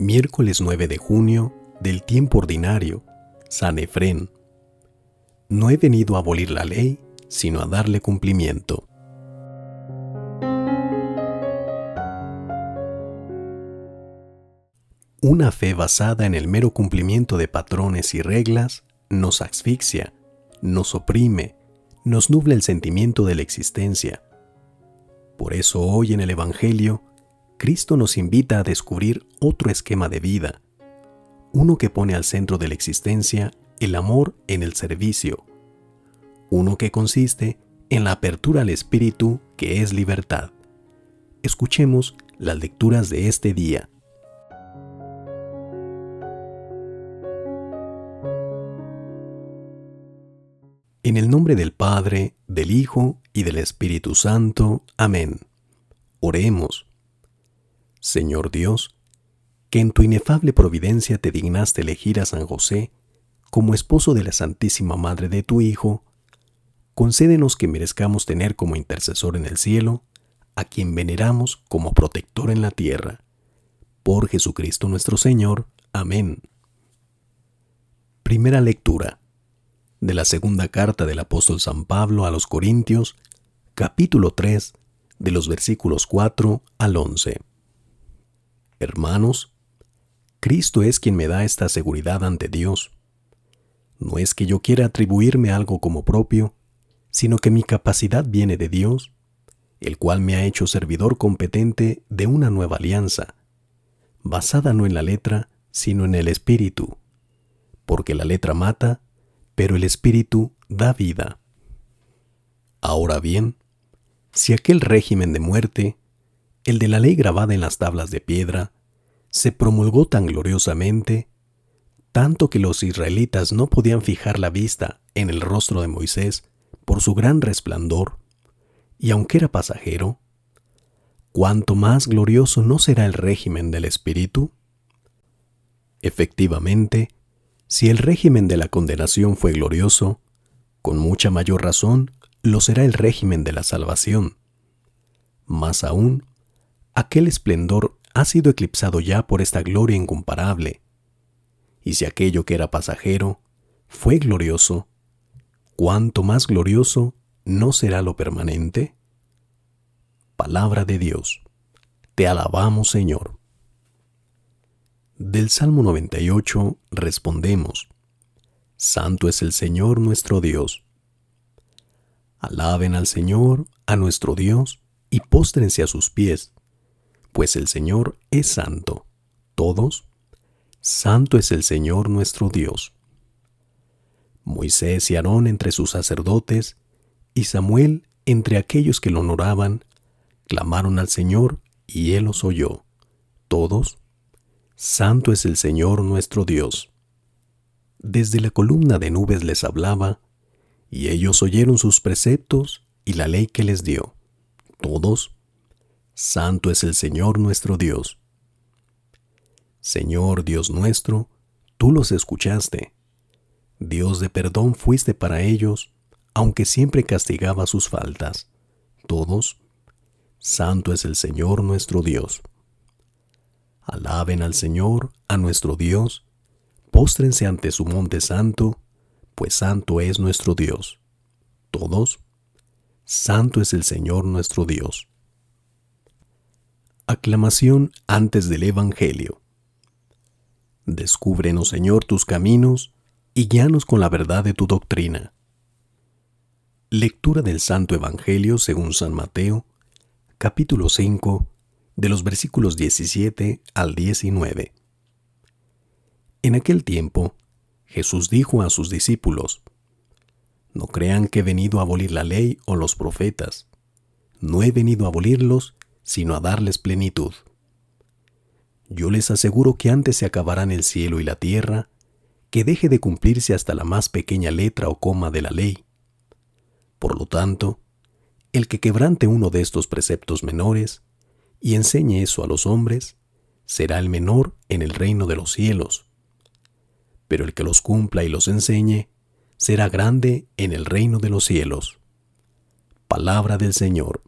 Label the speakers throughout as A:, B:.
A: Miércoles 9 de junio del tiempo ordinario, San Efrén. No he venido a abolir la ley, sino a darle cumplimiento. Una fe basada en el mero cumplimiento de patrones y reglas nos asfixia, nos oprime, nos nubla el sentimiento de la existencia. Por eso hoy en el Evangelio Cristo nos invita a descubrir otro esquema de vida, uno que pone al centro de la existencia el amor en el servicio, uno que consiste en la apertura al espíritu que es libertad. Escuchemos las lecturas de este día. En el nombre del Padre, del Hijo y del Espíritu Santo. Amén. Oremos. Señor Dios, que en tu inefable providencia te dignaste elegir a San José como esposo de la Santísima Madre de tu Hijo, concédenos que merezcamos tener como intercesor en el cielo a quien veneramos como protector en la tierra. Por Jesucristo nuestro Señor. Amén. Primera lectura de la segunda carta del apóstol San Pablo a los Corintios, capítulo 3, de los versículos 4 al 11. Hermanos, Cristo es quien me da esta seguridad ante Dios. No es que yo quiera atribuirme algo como propio, sino que mi capacidad viene de Dios, el cual me ha hecho servidor competente de una nueva alianza, basada no en la letra, sino en el espíritu, porque la letra mata, pero el espíritu da vida. Ahora bien, si aquel régimen de muerte el de la ley grabada en las tablas de piedra, se promulgó tan gloriosamente, tanto que los israelitas no podían fijar la vista en el rostro de Moisés por su gran resplandor, y aunque era pasajero, ¿cuánto más glorioso no será el régimen del Espíritu? Efectivamente, si el régimen de la condenación fue glorioso, con mucha mayor razón lo será el régimen de la salvación. Más aún, aquel esplendor ha sido eclipsado ya por esta gloria incomparable. Y si aquello que era pasajero fue glorioso, ¿cuánto más glorioso no será lo permanente? Palabra de Dios. Te alabamos, Señor. Del Salmo 98 respondemos, Santo es el Señor nuestro Dios. Alaben al Señor, a nuestro Dios, y póstrense a sus pies pues el Señor es santo. Todos, santo es el Señor nuestro Dios. Moisés y Aarón entre sus sacerdotes, y Samuel entre aquellos que lo honoraban, clamaron al Señor y él los oyó. Todos, santo es el Señor nuestro Dios. Desde la columna de nubes les hablaba, y ellos oyeron sus preceptos y la ley que les dio. Todos, Santo es el Señor nuestro Dios. Señor Dios nuestro, tú los escuchaste. Dios de perdón fuiste para ellos, aunque siempre castigaba sus faltas. Todos, Santo es el Señor nuestro Dios. Alaben al Señor, a nuestro Dios, póstrense ante su monte santo, pues santo es nuestro Dios. Todos, Santo es el Señor nuestro Dios. Aclamación antes del Evangelio. Descúbrenos, Señor, tus caminos y guíanos con la verdad de tu doctrina. Lectura del Santo Evangelio según San Mateo, capítulo 5, de los versículos 17 al 19. En aquel tiempo, Jesús dijo a sus discípulos, No crean que he venido a abolir la ley o los profetas. No he venido a abolirlos, sino a darles plenitud. Yo les aseguro que antes se acabarán el cielo y la tierra, que deje de cumplirse hasta la más pequeña letra o coma de la ley. Por lo tanto, el que quebrante uno de estos preceptos menores y enseñe eso a los hombres, será el menor en el reino de los cielos. Pero el que los cumpla y los enseñe, será grande en el reino de los cielos. Palabra del Señor.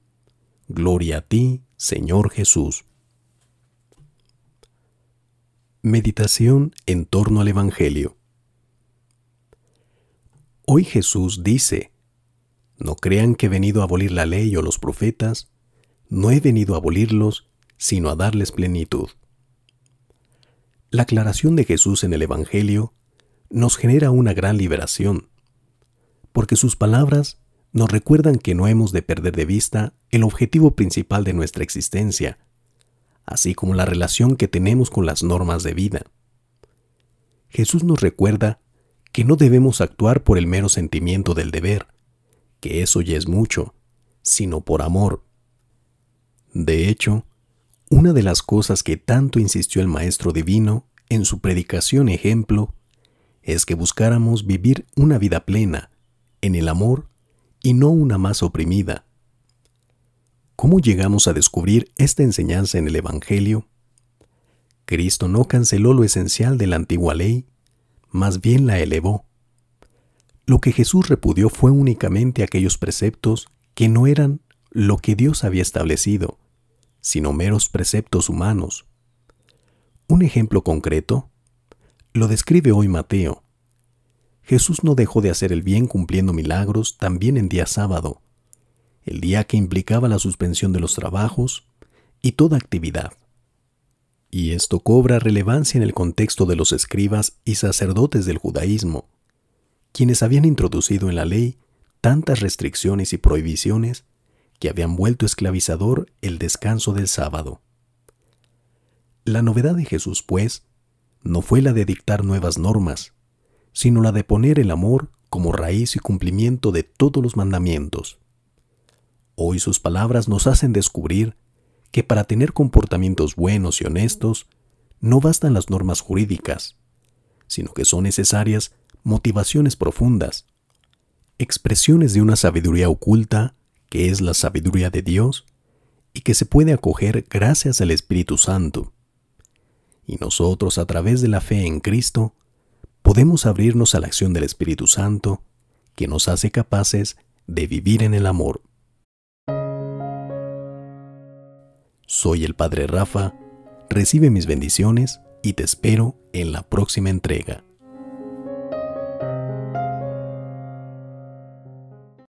A: Gloria a ti, Señor Jesús. Meditación en torno al Evangelio. Hoy Jesús dice, No crean que he venido a abolir la ley o los profetas, no he venido a abolirlos, sino a darles plenitud. La aclaración de Jesús en el Evangelio nos genera una gran liberación, porque sus palabras nos recuerdan que no hemos de perder de vista el objetivo principal de nuestra existencia, así como la relación que tenemos con las normas de vida. Jesús nos recuerda que no debemos actuar por el mero sentimiento del deber, que eso ya es mucho, sino por amor. De hecho, una de las cosas que tanto insistió el Maestro Divino en su predicación ejemplo es que buscáramos vivir una vida plena, en el amor y no una más oprimida. ¿Cómo llegamos a descubrir esta enseñanza en el Evangelio? Cristo no canceló lo esencial de la antigua ley, más bien la elevó. Lo que Jesús repudió fue únicamente aquellos preceptos que no eran lo que Dios había establecido, sino meros preceptos humanos. Un ejemplo concreto lo describe hoy Mateo, Jesús no dejó de hacer el bien cumpliendo milagros también en día sábado, el día que implicaba la suspensión de los trabajos y toda actividad. Y esto cobra relevancia en el contexto de los escribas y sacerdotes del judaísmo, quienes habían introducido en la ley tantas restricciones y prohibiciones que habían vuelto esclavizador el descanso del sábado. La novedad de Jesús, pues, no fue la de dictar nuevas normas, sino la de poner el amor como raíz y cumplimiento de todos los mandamientos. Hoy sus palabras nos hacen descubrir que para tener comportamientos buenos y honestos, no bastan las normas jurídicas, sino que son necesarias motivaciones profundas, expresiones de una sabiduría oculta, que es la sabiduría de Dios, y que se puede acoger gracias al Espíritu Santo. Y nosotros, a través de la fe en Cristo, podemos abrirnos a la acción del Espíritu Santo que nos hace capaces de vivir en el amor. Soy el Padre Rafa, recibe mis bendiciones y te espero en la próxima entrega.